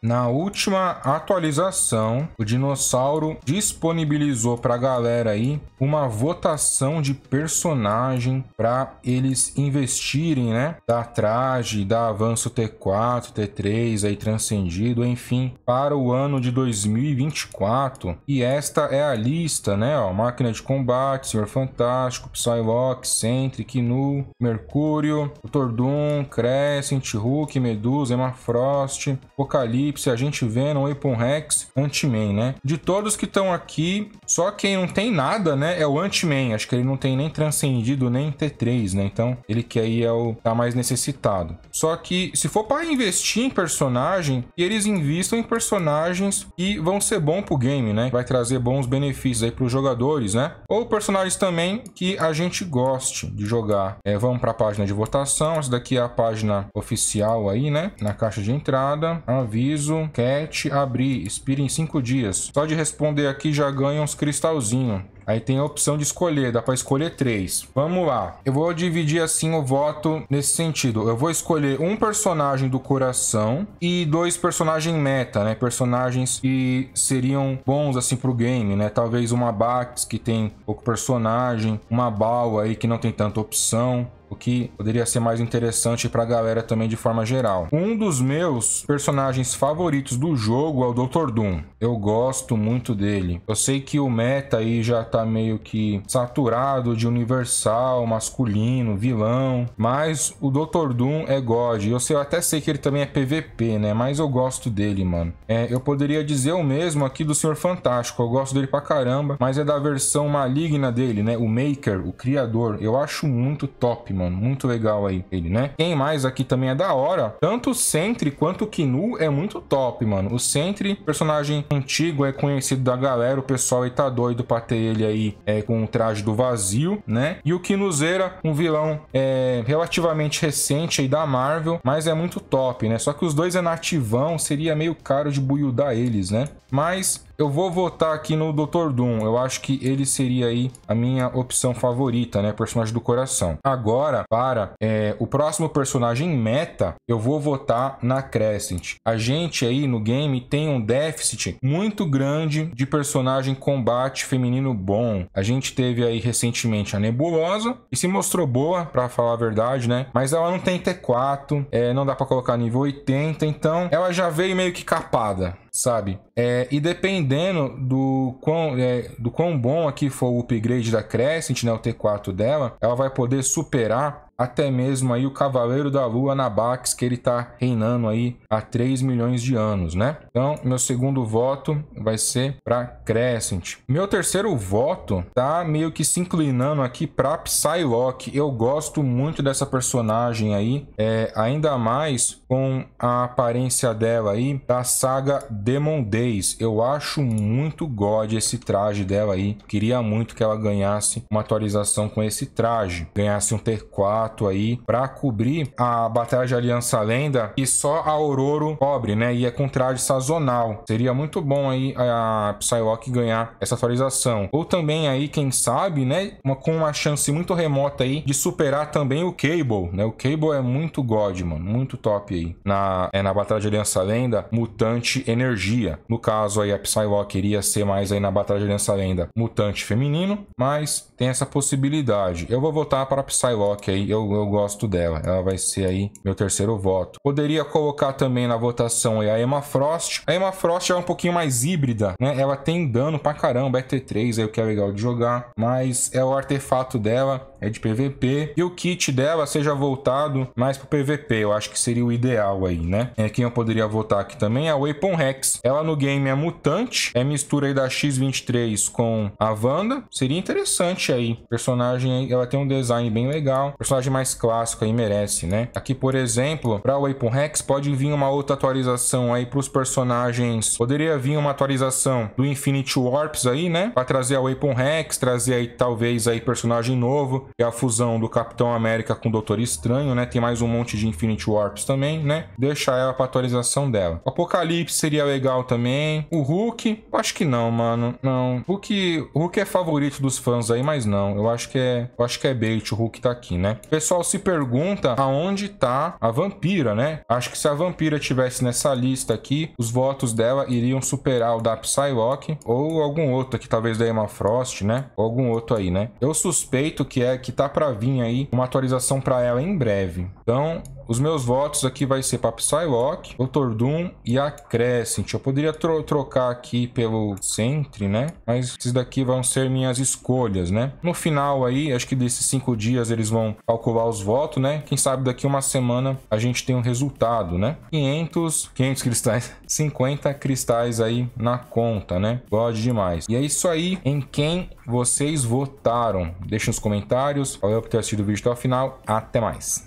Na última atualização, o dinossauro disponibilizou para a galera aí uma votação de personagem para eles investirem, né? Da traje, da avanço T4, T3 aí transcendido, enfim, para o ano de 2024. E esta é a lista, né? Ó, Máquina de Combate, Senhor Fantástico, Psylocke, Sentry, Knu, Mercúrio, Dr. Doom, Crescent, Hulk, Medusa, Emma Frost, Apocalipse Eclipse, Agente Venom, Weapon Rex, Ant-Man, né? De todos que estão aqui, só quem não tem nada, né, é o Ant-Man. Acho que ele não tem nem transcendido, nem T3, né? Então, ele que aí é o tá mais necessitado. Só que, se for para investir em personagem, eles investam em personagens que vão ser bom pro game, né? Vai trazer bons benefícios aí pros jogadores, né? Ou personagens também que a gente goste de jogar. É, vamos para a página de votação. Essa daqui é a página oficial aí, né? Na caixa de entrada. Aviso preciso cat abrir, expira em 5 dias. Só de responder aqui já ganha uns cristalzinho. Aí tem a opção de escolher, dá para escolher três. Vamos lá. Eu vou dividir assim o voto nesse sentido. Eu vou escolher um personagem do coração e dois personagens meta, né? Personagens que seriam bons assim pro game, né? Talvez uma Bax que tem pouco personagem, uma Bau aí que não tem tanta opção, o que poderia ser mais interessante para a galera também de forma geral. Um dos meus personagens favoritos do jogo é o Dr. Doom. Eu gosto muito dele. Eu sei que o meta aí já tá meio que saturado de universal, masculino, vilão, mas o Dr. Doom é god. Eu, sei, eu até sei que ele também é PVP, né? Mas eu gosto dele, mano. É, eu poderia dizer o mesmo aqui do Senhor Fantástico. Eu gosto dele pra caramba, mas é da versão maligna dele, né? O Maker, o criador. Eu acho muito top, mano. Muito legal aí ele, né? Quem mais aqui também é da hora. Tanto o Sentry quanto o Kinu é muito top, mano. O Sentry, personagem antigo, é conhecido da galera. O pessoal aí tá doido pra ter ele aí é, com o traje do vazio, né? E o Kinuzeira, um vilão é, relativamente recente aí da Marvel, mas é muito top, né? Só que os dois é nativão, seria meio caro de buildar eles, né? Mas eu vou votar aqui no Dr. Doom. Eu acho que ele seria aí a minha opção favorita, né? Personagem do coração. Agora agora para é, o próximo personagem meta, eu vou votar na Crescent. A gente aí no game tem um déficit muito grande de personagem combate feminino bom. A gente teve aí recentemente a Nebulosa, e se mostrou boa, para falar a verdade, né? Mas ela não tem T4, é, não dá para colocar nível 80, então ela já veio meio que capada sabe? É, e dependendo do quão, é, do quão bom aqui for o upgrade da Crescent, né, o T4 dela, ela vai poder superar até mesmo aí o Cavaleiro da Lua Nabax, que ele está reinando aí há 3 milhões de anos, né? Então, meu segundo voto vai ser para Crescent. Meu terceiro voto tá meio que se inclinando aqui para Psylocke. Eu gosto muito dessa personagem aí, é, ainda mais com a aparência dela aí da saga Demon Days. Eu acho muito god esse traje dela aí. Queria muito que ela ganhasse uma atualização com esse traje, ganhasse um T4 contrato aí para cobrir a Batalha de Aliança Lenda e só a Ororo cobre, né? E é com traje sazonal. Seria muito bom aí a Psylocke ganhar essa atualização. Ou também aí, quem sabe, né? Uma, com uma chance muito remota aí de superar também o Cable, né? O Cable é muito god, mano. Muito top aí. Na, é na Batalha de Aliança Lenda, Mutante Energia. No caso aí, a Psylocke iria ser mais aí na Batalha de Aliança Lenda, Mutante Feminino. Mas tem essa possibilidade. Eu vou votar para Psylocke aí. Eu eu, eu gosto dela. Ela vai ser aí meu terceiro voto. Poderia colocar também na votação a Emma Frost. A Emma Frost é um pouquinho mais híbrida, né? Ela tem dano pra caramba, é T3, aí o que é legal de jogar. Mas é o artefato dela, é de PVP. E o kit dela seja voltado mais pro PVP, eu acho que seria o ideal aí, né? É, quem eu poderia votar aqui também é a Weapon Rex. Ela no game é mutante, é mistura aí da X23 com a Wanda. Seria interessante aí. Personagem, ela tem um design bem legal. Personagem mais clássico aí merece, né? Aqui, por exemplo, para o Weapon Rex pode vir uma outra atualização aí para os personagens. Poderia vir uma atualização do Infinity Warps aí, né? Para trazer a Weapon Rex, trazer aí talvez aí personagem novo, é a fusão do Capitão América com o Doutor Estranho, né? Tem mais um monte de Infinity Warps também, né? Deixar ela para atualização dela. O Apocalipse seria legal também. O Hulk, acho que não, mano. Não. Hulk, Hulk é favorito dos fãs aí, mas não. Eu acho que é, eu acho que é bait o Hulk tá aqui, né? pessoal se pergunta aonde está a vampira, né? Acho que se a vampira tivesse nessa lista aqui, os votos dela iriam superar o da Psylocke ou algum outro aqui, talvez da Emma Frost, né? Ou algum outro aí, né? Eu suspeito que é que tá para vir aí uma atualização para ela em breve. Então, os meus votos aqui vai ser para Psylocke, Dr. Doom e a Crescent. Eu poderia tro trocar aqui pelo Sentry, né? Mas esses daqui vão ser minhas escolhas, né? No final aí, acho que desses cinco dias eles vão calcular colar os votos, né? Quem sabe daqui uma semana a gente tem um resultado, né? 500, 500 cristais, 50 cristais aí na conta, né? Gode demais. E é isso aí em quem vocês votaram. Deixa nos comentários. Valeu por ter assistido o vídeo até o final. Até mais.